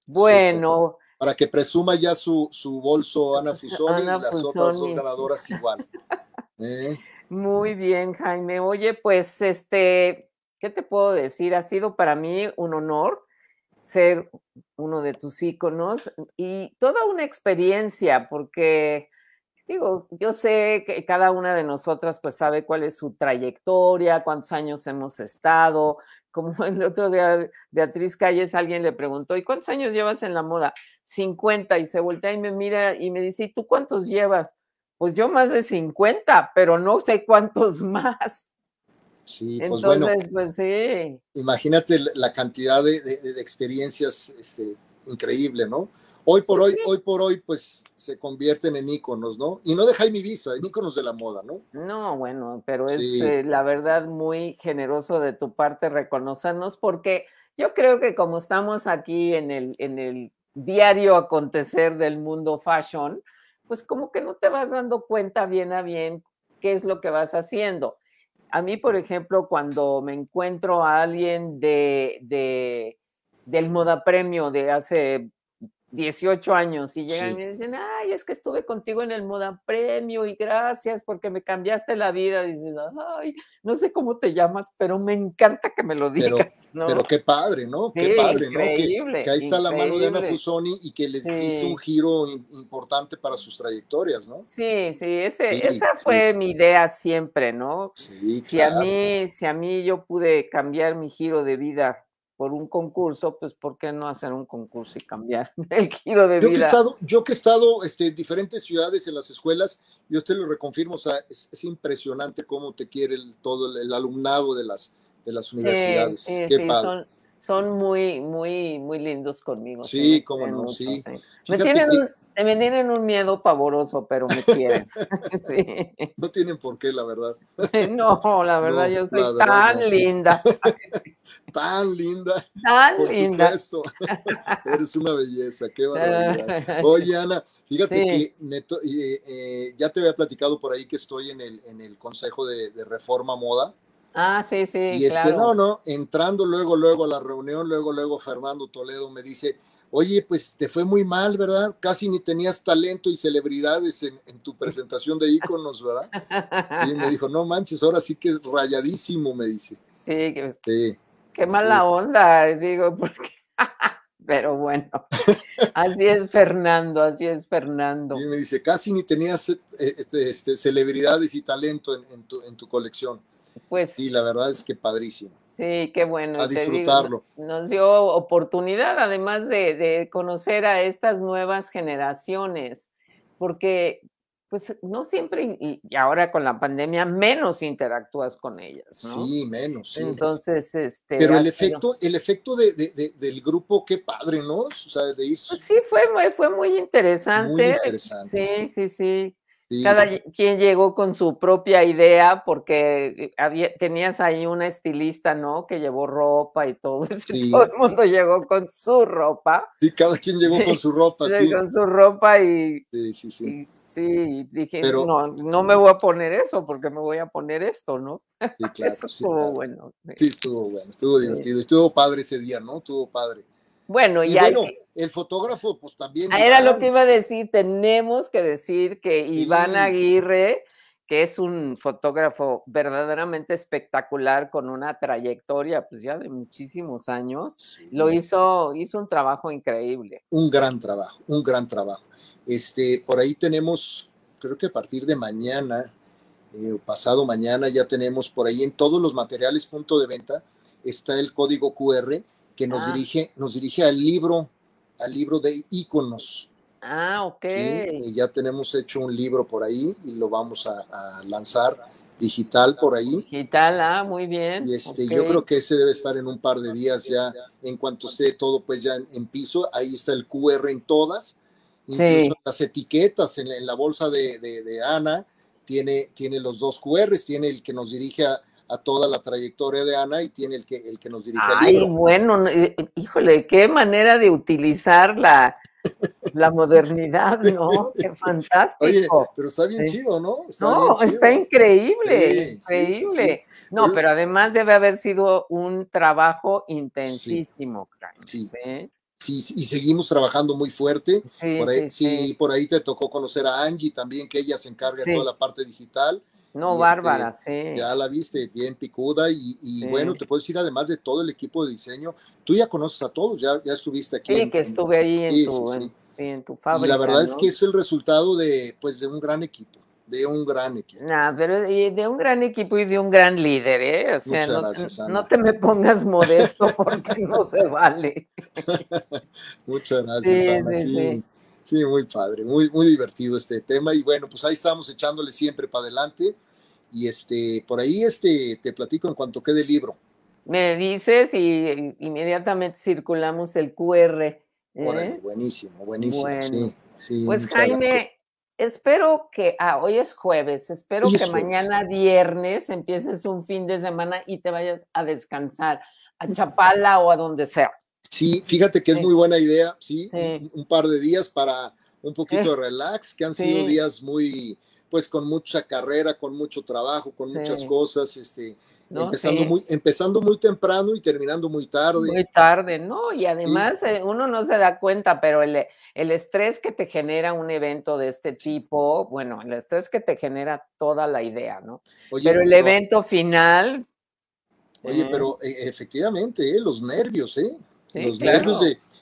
Bueno. para que presuma ya su, bolso Ana Fusoni y las otras dos ganadoras igual. ¿eh? Muy bien, Jaime. Oye, pues este, ¿qué te puedo decir? Ha sido para mí un honor ser uno de tus íconos y toda una experiencia, porque digo, yo sé que cada una de nosotras pues sabe cuál es su trayectoria, cuántos años hemos estado, como el otro día Beatriz Calles alguien le preguntó, ¿y cuántos años llevas en la moda? 50 y se voltea y me mira y me dice, ¿y tú cuántos llevas? Pues yo más de 50, pero no sé cuántos más. Sí, pues Entonces, pues sí. Imagínate la cantidad de, experiencias este, increíble, ¿no? hoy por pues hoy, hoy por hoy, pues se convierten en íconos, ¿no? Y no de mi visa, en íconos de la moda, ¿no? No, bueno, pero es eh, la verdad muy generoso de tu parte reconocernos, porque yo creo que como estamos aquí en el, en el diario acontecer del mundo fashion, pues como que no te vas dando cuenta bien a bien qué es lo que vas haciendo. A mí, por ejemplo, cuando me encuentro a alguien de, del Moda Premio de hace 18 años y llegan y dicen, ay, es que estuve contigo en el Moda Premio y gracias porque me cambiaste la vida. Dices, ay, no sé cómo te llamas, pero me encanta que me lo digas. Pero, qué padre, ¿no? qué padre, ¿no? Que, que, ahí está la mano de Ana Fusoni y que les hizo un giro importante para sus trayectorias, ¿no? Sí, sí, esa fue mi idea siempre, ¿no? Sí, claro. a mí, si a mí yo pude cambiar mi giro de vida por un concurso, pues ¿por qué no hacer un concurso y cambiar el giro de vida? Yo que he estado, yo que he estado este, en diferentes ciudades, en las escuelas, yo usted lo reconfirmo, o sea, es, impresionante cómo te quiere todo el, alumnado de las, de las universidades. Sí, Son, muy, muy, muy lindos conmigo. Sí, como no, sí. Me tienen, se me tienen un miedo pavoroso, pero me quieren. No tienen por qué, la verdad. no, la verdad, yo soy tan linda. tan linda. Tan linda. Eres una belleza, qué barbaridad. Oye, Ana, fíjate que eh, eh, ya te había platicado por ahí que estoy en el, en el Consejo de, Reforma Moda. Ah, sí, sí. Y es este, no, no, entrando luego, luego a la reunión, luego, luego Fernando Toledo me dice, oye, pues te fue muy mal, ¿verdad? Casi ni tenías talento y celebridades en, tu presentación de iconos, ¿verdad? Y me dijo, no manches, ahora sí que es rayadísimo, me dice. Sí, que, pues, qué mala onda, digo, porque... Pero bueno, así es Fernando, así es Fernando. Y me dice, casi ni tenías eh, este, este, celebridades y talento en, tu, en tu colección. Pues. Sí, la verdad es que padrísimo. Sí, qué bueno. A disfrutarlo. nos dio oportunidad además de, de, conocer a estas nuevas generaciones, porque pues no siempre, y, ahora con la pandemia, menos interactúas con ellas. Sí, menos. Entonces, este... Pero el efecto, el efecto de, del grupo, qué padre, ¿no? Pues sí, fue, muy interesante. Muy interesante. sí. sí. sí. Cada quien llegó con su propia idea porque había, tenías ahí una estilista, ¿no? Que llevó ropa y todo. todo el mundo llegó con su ropa. Sí, cada quien llegó con su ropa, sí. Con su ropa y... Sí, sí, sí. sí, dije, no, no me voy a poner eso porque me voy a poner esto, ¿no? Sí, eso estuvo bueno. Sí. estuvo bueno, estuvo divertido, estuvo padre ese día, ¿no? Estuvo padre. Bueno, y, bueno, el fotógrafo, pues también. Ah, era lo que iba a decir, tenemos que decir que Iván Aguirre, que es un fotógrafo verdaderamente espectacular con una trayectoria, pues ya de muchísimos años, lo hizo, hizo un trabajo increíble. Un gran trabajo, un gran trabajo. Este, por ahí tenemos, creo que a partir de mañana, eh, pasado mañana, ya tenemos por ahí en todos los materiales punto de venta, está el código QR que nos ah. dirige, nos dirige al libro, al libro de íconos. Ah, ok. Eh, ya tenemos hecho un libro por ahí y lo vamos a, lanzar digital por ahí. Digital, ah, muy bien. Y este, yo creo que ese debe estar en un par de días ya, en cuanto esté todo pues ya en, piso, ahí está el QR en todas, incluso las etiquetas en la, bolsa de, de, Ana, tiene, tiene los dos QRs, tiene el que nos dirige a, a toda la trayectoria de Ana y tiene el que, el que nos dirige Ay, bueno, eh, híjole, qué manera de utilizar la, la modernidad, ¿no? Qué fantástico. Oye, pero está bien chido, ¿no? no, está increíble, increíble. no, pero además debe haber sido un trabajo intensísimo, sí. Sí, y seguimos trabajando muy fuerte. por ahí, por ahí te tocó conocer a Angie también, que ella se encarga de toda la parte digital. No, este, Bárbara, sí. Ya la viste bien picuda y, bueno, te puedo decir además de todo el equipo de diseño, tú ya conoces a todos, ya, estuviste aquí. Sí, que estuve ahí en, tu, fábrica. Y la verdad es que es el resultado de, pues, de un gran equipo, de un gran equipo. Nah, pero de un gran equipo y de un gran líder, ¿eh? O sea, no, no, te me pongas modesto porque no se vale. Muchas gracias, Ana. sí. Sí, muy padre, muy, muy divertido este tema. Y bueno, pues ahí estamos echándole siempre para adelante. Y este, por ahí este, te platico en cuanto quede el libro. Me dices y inmediatamente circulamos el QR. ¿eh? buenísimo, buenísimo. Sí, sí, pues Jaime, espero que, ah, hoy es jueves, espero que mañana viernes empieces un fin de semana y te vayas a descansar a Chapala o a donde sea. Sí, fíjate que es muy buena idea, sí, Un, par de días para un poquito eh. de relax, que han sido días muy, pues con mucha carrera, con mucho trabajo, con muchas cosas, este, empezando, muy, empezando muy temprano y terminando muy tarde. Muy tarde, ¿no? Y además eh, uno no se da cuenta, pero el, estrés que te genera un evento de este tipo, bueno, el estrés que te genera toda la idea, ¿no? pero el evento final... Oye, eh. pero e, efectivamente, los nervios, ¿eh? los nervios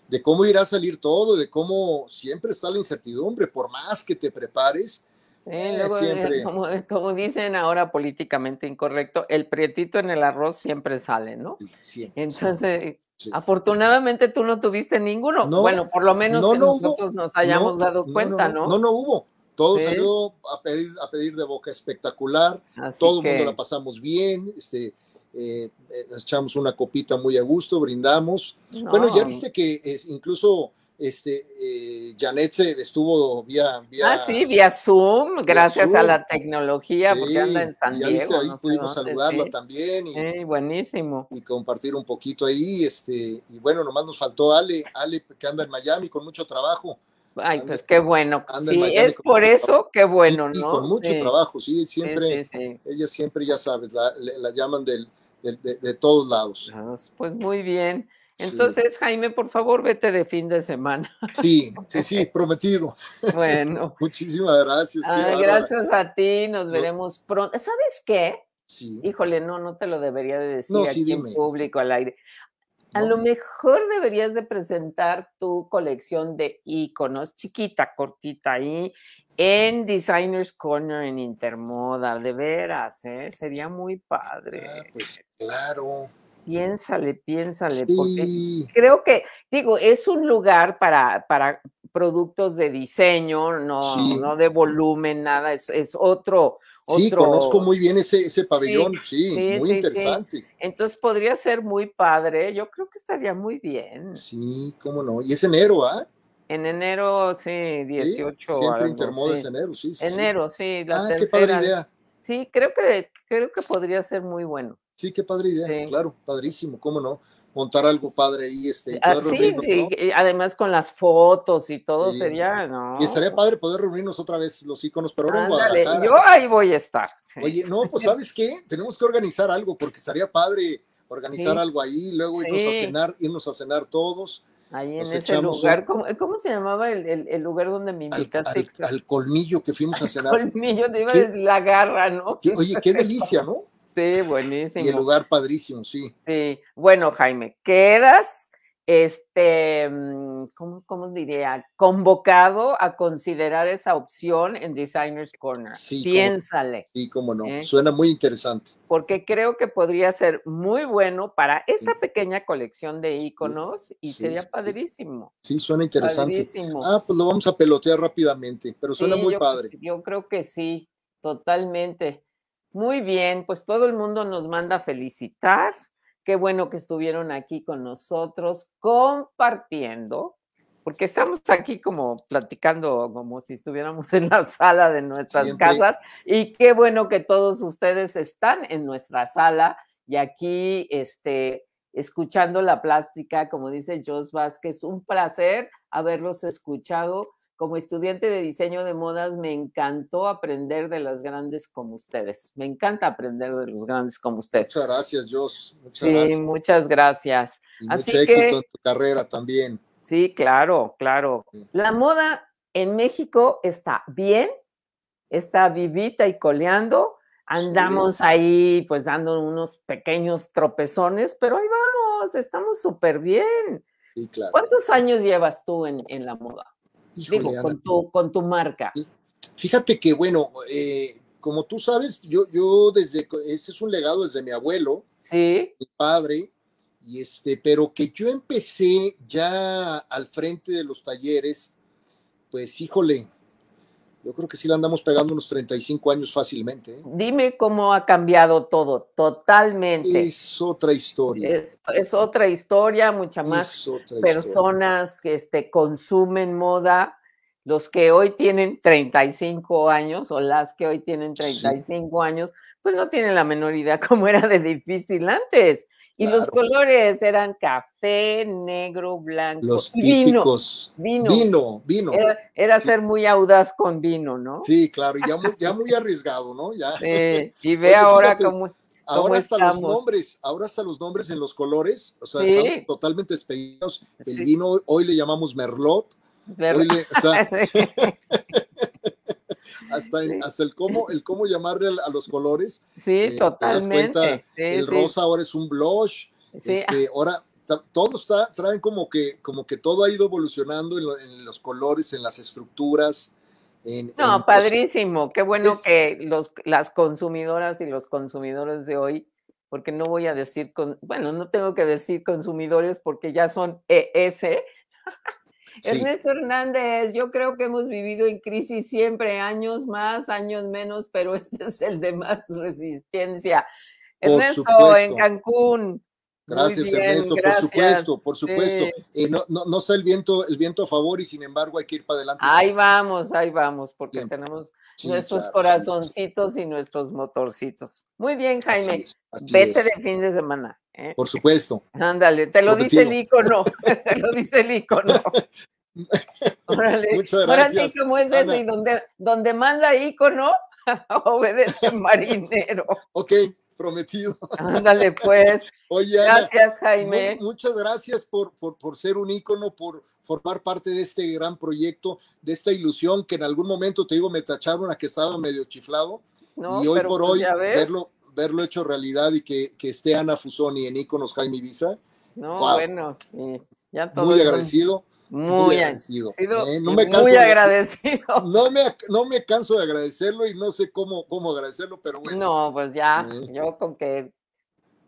de, cómo irá a salir todo, de cómo siempre está la incertidumbre, por más que te prepares. Eh, como, dicen ahora políticamente incorrecto, el prietito en el arroz siempre sale, ¿no? Sí, Entonces, afortunadamente tú no tuviste ninguno. bueno, por lo menos que nosotros nos hayamos dado cuenta, ¿no? No, no, hubo. Todo salió a pedir, de boca espectacular, todo el mundo la pasamos bien, este, eh, eh, echamos una copita muy a gusto, brindamos. Bueno, ya viste que incluso este, eh, Janet se estuvo vía, Ah, sí, vía Zoom, gracias a la tecnología, porque anda en San ya Viste, ahí pudimos saludarla también. Y, sí, buenísimo. Y compartir un poquito ahí. Este, y bueno, nomás nos faltó Ale, Ale, que anda en Miami con mucho trabajo. Ay, pues qué bueno. Sí, es por eso, qué bueno, ¿no? Y con mucho trabajo, sí, siempre. Ella siempre, ya sabes, la, la llaman del, de, todos lados. Ah, pues muy bien. Entonces, Jaime, por favor, vete de fin de semana. Sí, sí, sí, prometido. Bueno. Muchísimas gracias. gracias a ti, nos veremos pronto. ¿Sabes qué? Sí. Híjole, no, no te lo debería de decir aquí en público, al aire. A lo mejor deberías de presentar tu colección de iconos, chiquita, cortita ahí, en Designers Corner en Intermoda, de veras, ¿eh? sería muy padre. Ah, pues claro. Piénsale, piénsale, sí. porque creo que, digo, es un lugar para, para productos de diseño, no, no de volumen, nada, es, otro, otro, Sí, conozco muy bien ese, pabellón, sí, muy interesante. Entonces podría ser muy padre, yo creo que estaría muy bien. Sí, cómo no, y es enero, ¿ah? En enero, sí, 18. siempre enero, sí. sí enero, sí, la tercera. Ah, qué padre idea. Sí, creo que, creo que podría ser muy bueno. Sí, qué padre idea, claro, padrísimo, cómo no montar algo padre ahí, este, ah, sí, sí. además con las fotos y todo sería, ¿no? Y estaría padre poder reunirnos otra vez los iconos, pero ahora en Guadalajara. Yo ahí voy a estar. Oye, no, pues ¿sabes qué? Tenemos que organizar algo porque estaría padre organizar algo ahí, luego a cenar, irnos a cenar todos. Ahí en ese lugar, ¿Cómo, ¿cómo, se llamaba el, el, lugar donde me invitaste? Al, colmillo que fuimos a cenar. colmillo, te iba la garra, ¿no? oye, qué delicia, ¿no? Sí, buenísimo. Y el lugar padrísimo, sí. Sí. Bueno, Jaime, quedas este, mm, ¿cómo, diría? Convocado a considerar esa opción en Designers Corner. Sí, Piénsale. y sí, cómo no. ¿eh? Suena muy interesante. Porque creo que podría ser muy bueno para esta pequeña colección de iconos y sería padrísimo. Sí, suena interesante. Ah, pues lo vamos a pelotear rápidamente, pero suena muy padre. Yo creo que sí, totalmente. Muy bien, pues todo el mundo nos manda felicitar. Qué bueno que estuvieron aquí con nosotros compartiendo, porque estamos aquí como platicando como si estuviéramos en la sala de nuestras casas y qué bueno que todos ustedes están en nuestra sala y aquí este escuchando la plática, como dice Jos Vázquez, un placer haberlos escuchado como estudiante de diseño de modas, me encantó aprender de las grandes como ustedes. Me encanta aprender de los grandes como ustedes. Muchas gracias, Jos. Muchas sí, gracias. muchas gracias. Y Así éxito en tu carrera también. Sí, claro, claro. La moda en México está bien, está vivita y coleando. Andamos ahí, pues, dando unos pequeños tropezones, pero ahí vamos, estamos súper bien. Sí, claro. ¿Cuántos años llevas tú en la moda? con, tu, marca. Fíjate que, bueno, eh, como tú sabes, yo, yo desde, este es un legado desde mi abuelo, ¿Sí? mi padre, y este, pero que yo empecé ya al frente de los talleres, pues híjole, yo creo que sí la andamos pegando unos 35 años fácilmente. ¿eh? Dime cómo ha cambiado todo, totalmente. Es otra historia. Es, otra historia, mucha más personas que este, consumen moda. Los que hoy tienen 35 años o las que hoy tienen 35 años, pues no tienen la menor idea cómo era de difícil antes. Y los colores eran café, negro, blanco. Los típicos. Vino. Vino, vino. Era, ser muy audaz con vino, ¿no? Sí, claro, ya muy, arriesgado, ¿no? y ve ahora cómo. Ahora hasta los nombres, ahora hasta los nombres en los colores, o sea, totalmente despedidos. El vino hoy le llamamos merlot, hasta, el cómo, el cómo llamarle a los colores. Sí, eh, totalmente. el rosa ahora es un blush. Este, ahora todo está, traen como que, como que todo ha ido evolucionando en, los colores, en las estructuras. no, pues, padrísimo. Qué bueno que los, las consumidoras y los consumidores de hoy, porque no voy a decir, con, bueno, no tengo que decir consumidores porque ya son ES. Ernesto Hernández, yo creo que hemos vivido en crisis siempre, años más, años menos, pero este es el de más resistencia. Ernesto, en Cancún. Gracias, Ernesto, por supuesto, por supuesto. Eh, no, no, está el viento, el viento a favor y sin embargo hay que ir para adelante. Ahí vamos, ahí vamos, porque tenemos nuestros corazoncitos y nuestros motorcitos. Muy bien, Jaime. Vete de fin de semana. ¿eh? Por supuesto. Ándale, te lo dice el ícono, te lo dice el ícono. Órale. Muchas gracias. Ahora sí, ¿cómo es eso? Y donde, manda icono, obedece marinero. ok, prometido. Ándale, pues. gracias, Jaime. muchas gracias por, ser un ícono, por formar parte de este gran proyecto, de esta ilusión que en algún momento, te digo, me tacharon a que estaba medio chiflado. y hoy por pues hoy, verlo, verlo hecho realidad y que, esté Ana Fusoni en Iconos Jaime Ibiza. No, bueno, ya todo Muy agradecido. Muy, agradecido. ¿eh? No me canso muy agradecido. De, no, me, canso de agradecerlo y no sé cómo, cómo agradecerlo, pero bueno. No, pues ya, ¿Eh? yo con que,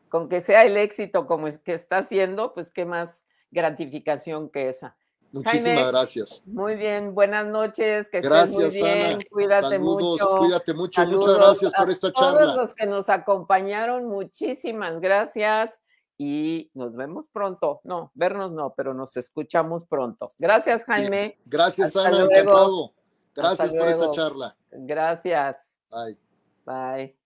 con que sea el éxito como es que está haciendo, pues qué más gratificación que esa. Muchísimas gracias. Muy bien, buenas noches, que gracias, estés muy bien, cuídate mucho. Cuídate mucho, muchas gracias por esta charla. A todos los que nos acompañaron, muchísimas gracias y nos vemos pronto. No, vernos no, pero nos escuchamos pronto. Gracias, Jaime. Gracias, Ana, Gracias por esta charla. Gracias. Bye. Bye.